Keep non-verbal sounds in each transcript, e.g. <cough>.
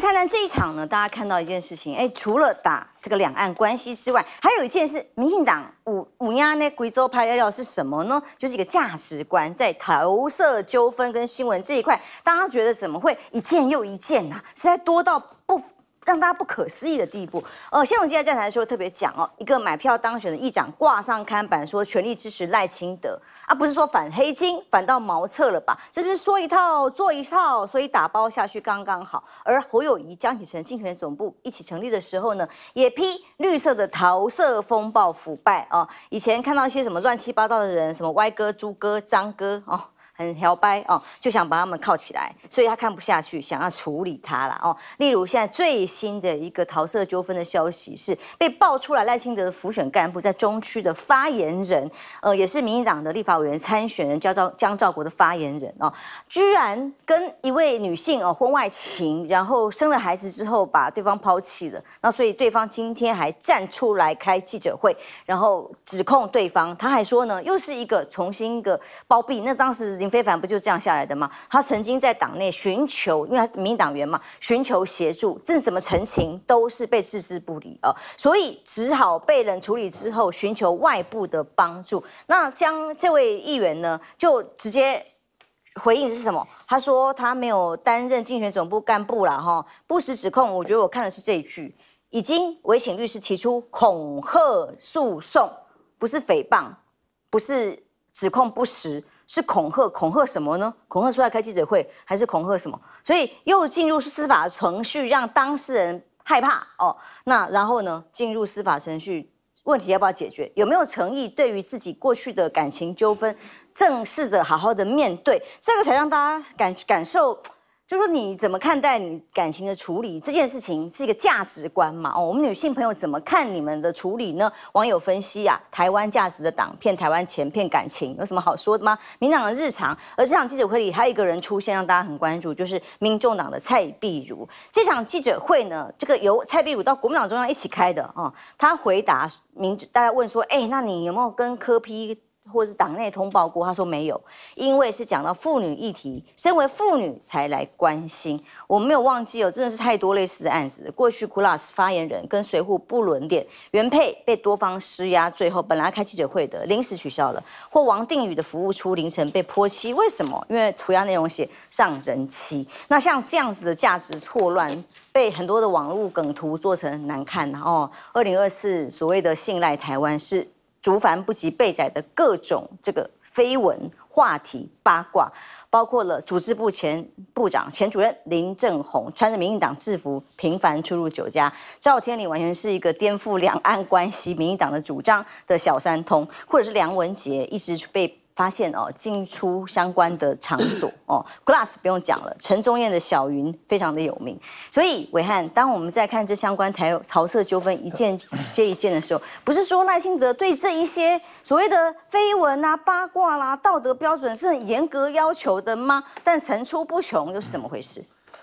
谈谈这一场呢？大家看到一件事情，哎，除了打这个两岸关系之外，还有一件事，民进党五五压那贵州派料料是什么呢？就是一个价值观在投射纠纷跟新闻这一块，大家觉得怎么会一件又一件啊？实在多到不。让大家不可思议的地步。呃，谢总经理在站台的时候特别讲哦，一个买票当选的议长挂上看板说全力支持赖清德，啊，不是说反黑金，反倒茅厕了吧？这不是说一套做一套，所以打包下去刚刚好。而侯友谊、江启臣竞选总部一起成立的时候呢，也批绿色的桃色风暴腐败啊。以前看到一些什么乱七八糟的人，什么歪哥、猪哥、张哥哦。很摇摆哦，就想把他们铐起来，所以他看不下去，想要处理他了哦。例如现在最新的一个桃色纠纷的消息是被爆出来赖清德的辅选干部在中区的发言人，呃，也是民进党的立法委员参选人江赵江兆国的发言人哦，居然跟一位女性哦婚外情，然后生了孩子之后把对方抛弃了。那所以对方今天还站出来开记者会，然后指控对方，他还说呢，又是一个重新一个包庇。那当时。非凡不就是这样下来的吗？他曾经在党内寻求，因为他民党员嘛，寻求协助，正怎么澄清都是被置之不理哦，所以只好被冷处理之后，寻求外部的帮助。那将这位议员呢，就直接回应是什么？他说他没有担任竞选总部干部了哈，不实指控。我觉得我看的是这一句，已经委请律师提出恐吓诉讼，不是诽谤，不是指控不实。是恐吓，恐吓什么呢？恐吓出来开记者会，还是恐吓什么？所以又进入司法程序，让当事人害怕哦。那然后呢？进入司法程序，问题要不要解决？有没有诚意对于自己过去的感情纠纷，正试着好好的面对？这个才让大家感感受。就说你怎么看待你感情的处理这件事情是一个价值观嘛？哦，我们女性朋友怎么看你们的处理呢？网友分析啊，台湾价值的党骗台湾钱骗感情，有什么好说的吗？民党的日常，而这场记者会里还有一个人出现让大家很关注，就是民众党的蔡碧如。这场记者会呢，这个由蔡碧如到国民党中央一起开的哦。他回答民大家问说：哎，那你有没有跟柯批或是党内通报过，他说没有，因为是讲到妇女议题，身为妇女才来关心。我没有忘记哦，真的是太多类似的案子。过去 k u l a s 发言人跟随护不伦点原配被多方施压，最后本来开记者会的临时取消了。或王定宇的服务出凌晨被泼漆，为什么？因为涂鸦内容写上人妻。那像这样子的价值错乱，被很多的网络梗图做成难看。然后二零二四所谓的信赖台湾是。竹凡不及被宰的各种这个绯闻话题八卦，包括了组织部前部长、前主任林正宏穿着民进党制服频繁出入酒家，赵天麟完全是一个颠覆两岸关系、民进党的主张的小三通，或者是梁文杰一直被。发现哦，进出相关的场所哦，Glass 不用讲了，陈中艳的小云非常的有名。所以伟汉，当我们在看这相关台桃色纠纷一件接 <laughs> 一件的时候，不是说赖清德对这一些所谓的绯闻啊、八卦啦，道德标准是很严格要求的吗？但层出不穷又是怎么回事？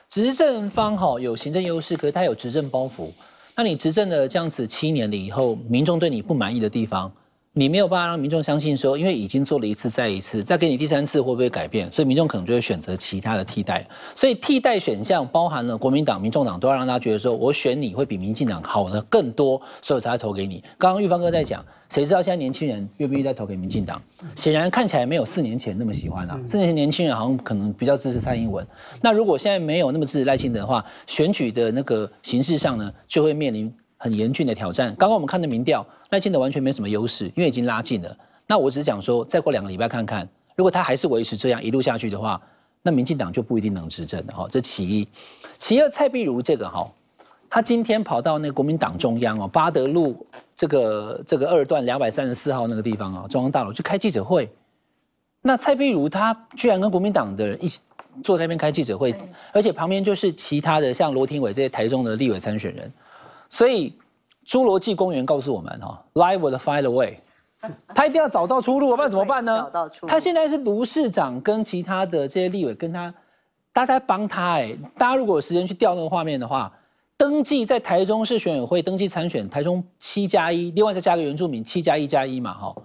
执政方哈有行政优势，可是他有执政包袱。那你执政了这样子七年了以后，民众对你不满意的地方？你没有办法让民众相信说，因为已经做了一次再一次，再给你第三次会不会改变？所以民众可能就会选择其他的替代。所以替代选项包含了国民党、民众党，都要让他觉得说，我选你会比民进党好呢更多，所以才会投给你。刚刚玉芳哥在讲，谁知道现在年轻人愿不愿意再投给民进党？显然看起来没有四年前那么喜欢了。四年前年轻人好像可能比较支持蔡英文。那如果现在没有那么支持赖清德的话，选举的那个形式上呢，就会面临。很严峻的挑战。刚刚我们看的民调，赖清德完全没什么优势，因为已经拉近了。那我只是讲说，再过两个礼拜看看，如果他还是维持这样一路下去的话，那民进党就不一定能执政的哈。这其一，其二，蔡碧如这个哈，他今天跑到那国民党中央哦，八德路这个这个二段两百三十四号那个地方哦，中央大楼去开记者会。那蔡碧如他居然跟国民党的人一起坐在那边开记者会，而且旁边就是其他的像罗廷伟这些台中的立委参选人，所以。《侏罗纪公园》告诉我们，哈，life will find a way，<laughs> 他一定要找到出路，不然怎么办呢？<laughs> 找到出路。他现在是卢市长跟其他的这些立委跟他大家帮他，哎，大家如果有时间去调那个画面的话，登记在台中市选委会登记参选，台中七加一，另外再加个原住民七加一加一嘛，哈。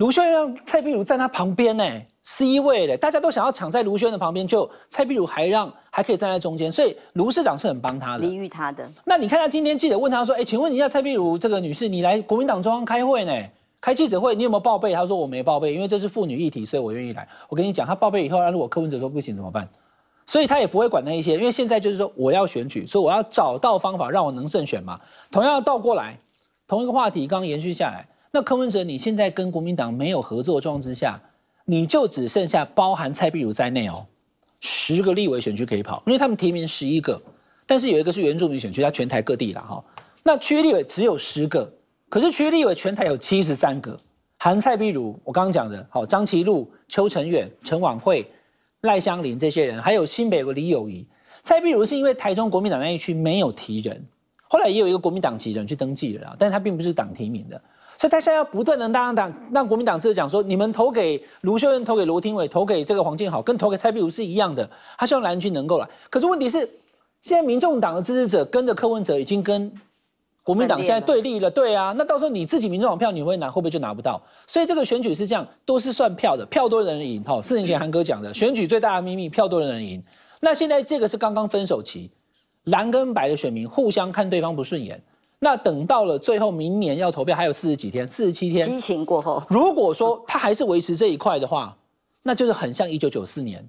卢轩让蔡碧如站他旁边呢，C 位嘞，大家都想要抢在卢轩的旁边，就蔡碧如还让还可以站在中间，所以卢市长是很帮他的，礼遇他的。那你看他今天记者问他说：“哎，请问一下蔡碧如这个女士，你来国民党中央开会呢，开记者会你有没有报备？”他说：“我没报备，因为这是妇女议题，所以我愿意来。”我跟你讲，他报备以后，那如果柯文哲说不行怎么办？所以他也不会管那一些，因为现在就是说我要选举，所以我要找到方法让我能胜选嘛。同样倒过来，同一个话题刚刚延续下来。那柯文哲，你现在跟国民党没有合作状之下，你就只剩下包含蔡必如在内哦，十个立委选区可以跑，因为他们提名十一个，但是有一个是原住民选区，他全台各地了哈。那区立委只有十个，可是区立委全台有七十三个，含蔡必如，我刚刚讲的好，张其禄、邱成远、陈婉慧、赖香林这些人，还有新北的李友仪。蔡必如是因为台中国民党那一区没有提人，后来也有一个国民党籍人去登记了，但他并不是党提名的。所以他现在要不断的让党、让国民党支持讲说，你们投给卢秀燕、投给罗廷伟、投给这个黄建豪，跟投给蔡壁如是一样的。他希望蓝军能够来。可是问题是，现在民众党的支持者跟着柯文哲，已经跟国民党现在对立了。对啊，那到时候你自己民众党票你会拿，会不会就拿不到？所以这个选举是这样，都是算票的，票多的人赢。哈，四年前韩哥讲的选举最大的秘密，票多的人赢。那现在这个是刚刚分手期，蓝跟白的选民互相看对方不顺眼。那等到了最后，明年要投票还有四十几天，四十七天。激情过后，如果说他还是维持这一块的话，那就是很像一九九四年，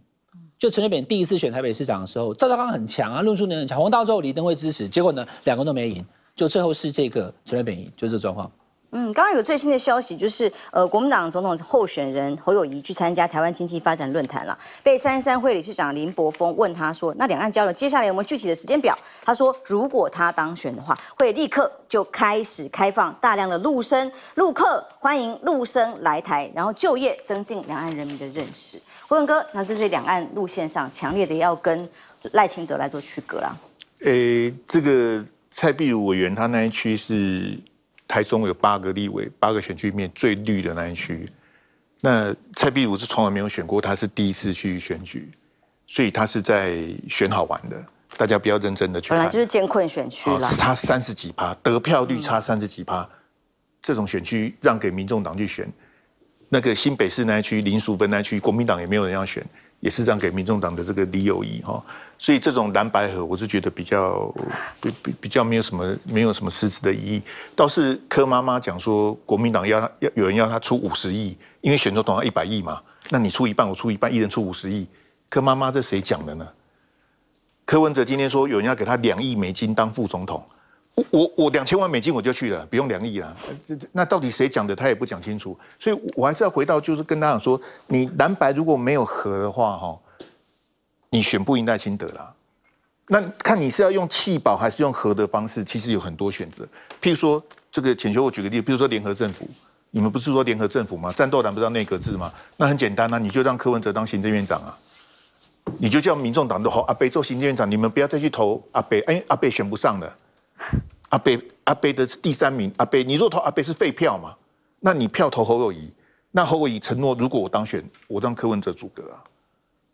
就陈水扁第一次选台北市长的时候，赵少康很强啊，论述能力很强，黄大后李登辉支持，结果呢，两个都没赢，就最后是这个陈水扁赢，就这状况。嗯，刚刚有最新的消息，就是呃，国民党总统候选人侯友谊去参加台湾经济发展论坛了，被三三会理事长林柏峰问他说，那两岸交流接下来有没有具体的时间表？他说，如果他当选的话，会立刻就开始开放大量的陆生、陆客，欢迎陆生来台，然后就业，增进两岸人民的认识。胡文哥，那针是两岸路线上，强烈的要跟赖清德来做区隔啦。诶，这个蔡碧如委员他那一区是。台中有八个立委，八个选区面最绿的那一区，那蔡壁如是从来没有选过，他是第一次去选举，所以他是在选好玩的，大家不要认真的去。本来就是艰困选区了，差三十几趴，得票率差三十几趴，这种选区让给民众党去选，那个新北市那一区、林淑芬那一区，国民党也没有人要选。也是这样给民众党的这个李友而哈，所以这种蓝白核我是觉得比较比比比较没有什么没有什么实质的意义。倒是柯妈妈讲说国民党要要有人要他出五十亿，因为选总统要一百亿嘛，那你出一半我出一半，一人出五十亿。柯妈妈这谁讲的呢？柯文哲今天说有人要给他两亿美金当副总统。我我我两千万美金我就去了，不用两亿啊。这这那到底谁讲的？他也不讲清楚。所以我还是要回到，就是跟大家说，你蓝白如果没有和的话，哈，你选不赢戴清德啦。那看你是要用弃保还是用和的方式，其实有很多选择。譬如说，这个请求我举个例，子，譬如说联合政府，你们不是说联合政府吗？战斗党不知道内阁制吗？那很简单啊，你就让柯文哲当行政院长啊，你就叫民众党都好，阿北做行政院长，你们不要再去投阿北，哎，阿北选不上的。阿贝阿贝的是第三名，阿贝，你若投阿贝是废票嘛？那你票投侯友宜，那侯友宜承诺，如果我当选，我让柯文哲组阁啊？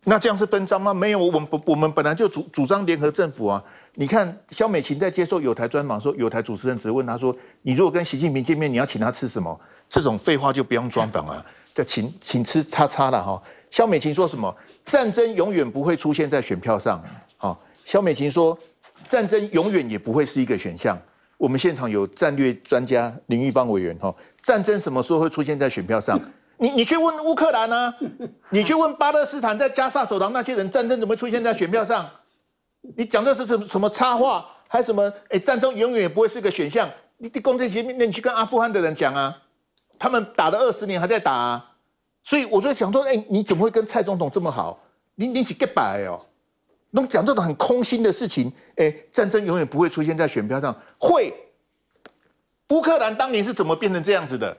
那这样是分赃吗？没有，我们不，我们本来就主主张联合政府啊。你看，肖美琴在接受有台专访说，有台主持人直问他说，你如果跟习近平见面，你要请他吃什么？这种废话就不用专访啊。叫请请吃叉叉了哈。肖美琴说什么？战争永远不会出现在选票上。好，肖美琴说。战争永远也不会是一个选项。我们现场有战略专家林玉芳委员哈，战争什么时候会出现在选票上？<laughs> 你你去问乌克兰啊，你去问巴勒斯坦在加沙走廊那些人，战争怎么会出现在选票上？你讲的是什什么插话？还什么？哎，战争永远也不会是一个选项。你你攻击前面，那你去跟阿富汗的人讲啊，他们打了二十年还在打啊。所以我就想说，哎，你怎么会跟蔡总统这么好？你你是 g i e b a 哦？讲这种很空心的事情，哎，战争永远不会出现在选票上。会，乌克兰当年是怎么变成这样子的？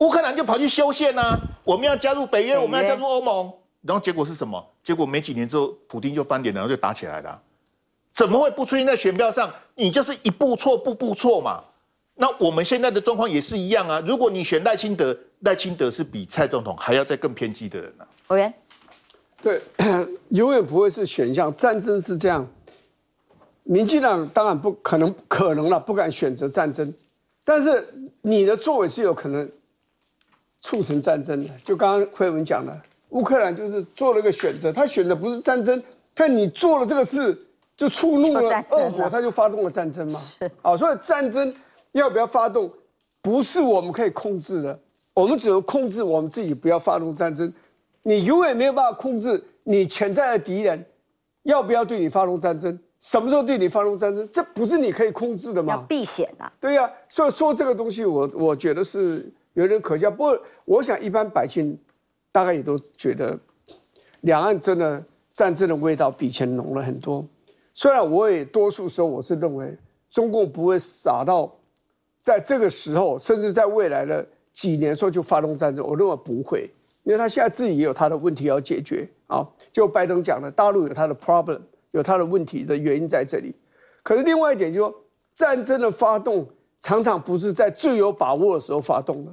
乌克兰就跑去修宪呐，我们要加入北约，我们要加入欧盟，然后结果是什么？结果没几年之后，普京就翻脸，然后就打起来了。怎么会不出现在选票上？你就是一步错，步步错嘛。那我们现在的状况也是一样啊。如果你选赖清德，赖清德是比蔡总统还要再更偏激的人呢。委员。对，<clears throat> 永远不会是选项。战争是这样，民进党当然不可能、可能了，不敢选择战争。但是你的作为是有可能促成战争的。就刚刚奎文讲的，乌克兰就是做了一个选择，他选的不是战争，但你做了这个事，就触怒了恶果，他就发动了战争嘛。是啊，所以战争要不要发动，不是我们可以控制的，我们只能控制我们自己，不要发动战争。你永远没有办法控制你潜在的敌人要不要对你发动战争，什么时候对你发动战争，这不是你可以控制的吗？要避险啊！对呀，所以说这个东西，我我觉得是有点可笑。不过，我想一般百姓大概也都觉得，两岸真的战争的味道比以前浓了很多。虽然我也多数时候我是认为，中共不会傻到在这个时候，甚至在未来的几年时候就发动战争，我认为不会。因为他现在自己也有他的问题要解决啊，就拜登讲的，大陆有他的 problem，有他的问题的原因在这里。可是另外一点就是说，战争的发动常常不是在最有把握的时候发动的，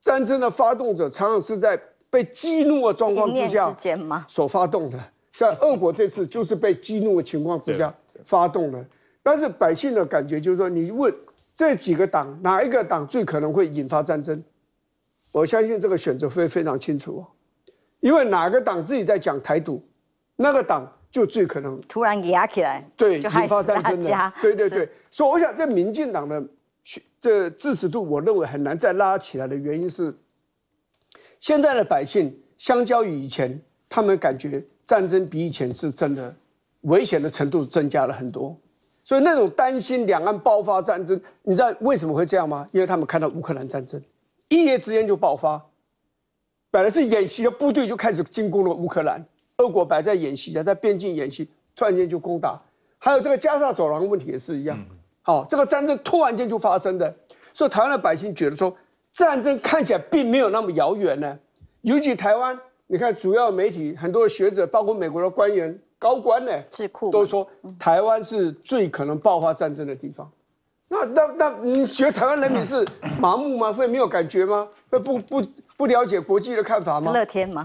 战争的发动者常常是在被激怒的状况之下所发动的。像俄国这次就是被激怒的情况之下发动的。但是百姓的感觉就是说，你问这几个党哪一个党最可能会引发战争？我相信这个选择会非常清楚，因为哪个党自己在讲台独，那个党就最可能突然压起来，对引发战争的。对对对，所以我想在民进党的这支持度，我认为很难再拉起来的原因是，现在的百姓相较于以前，他们感觉战争比以前是真的危险的程度增加了很多，所以那种担心两岸爆发战争，你知道为什么会这样吗？因为他们看到乌克兰战争。一夜之间就爆发，本来是演习的部队就开始进攻了乌克兰。俄国摆在演习的，在边境演习，突然间就攻打。还有这个加沙走廊问题也是一样，好，这个战争突然间就发生的，所以台湾的百姓觉得说，战争看起来并没有那么遥远呢。尤其台湾，你看主要媒体、很多学者，包括美国的官员、高官呢智库，都说台湾是最可能爆发战争的地方。那那那，你觉得台湾人民是麻木吗？会没有感觉吗？会不不不了解国际的看法吗？乐天吗？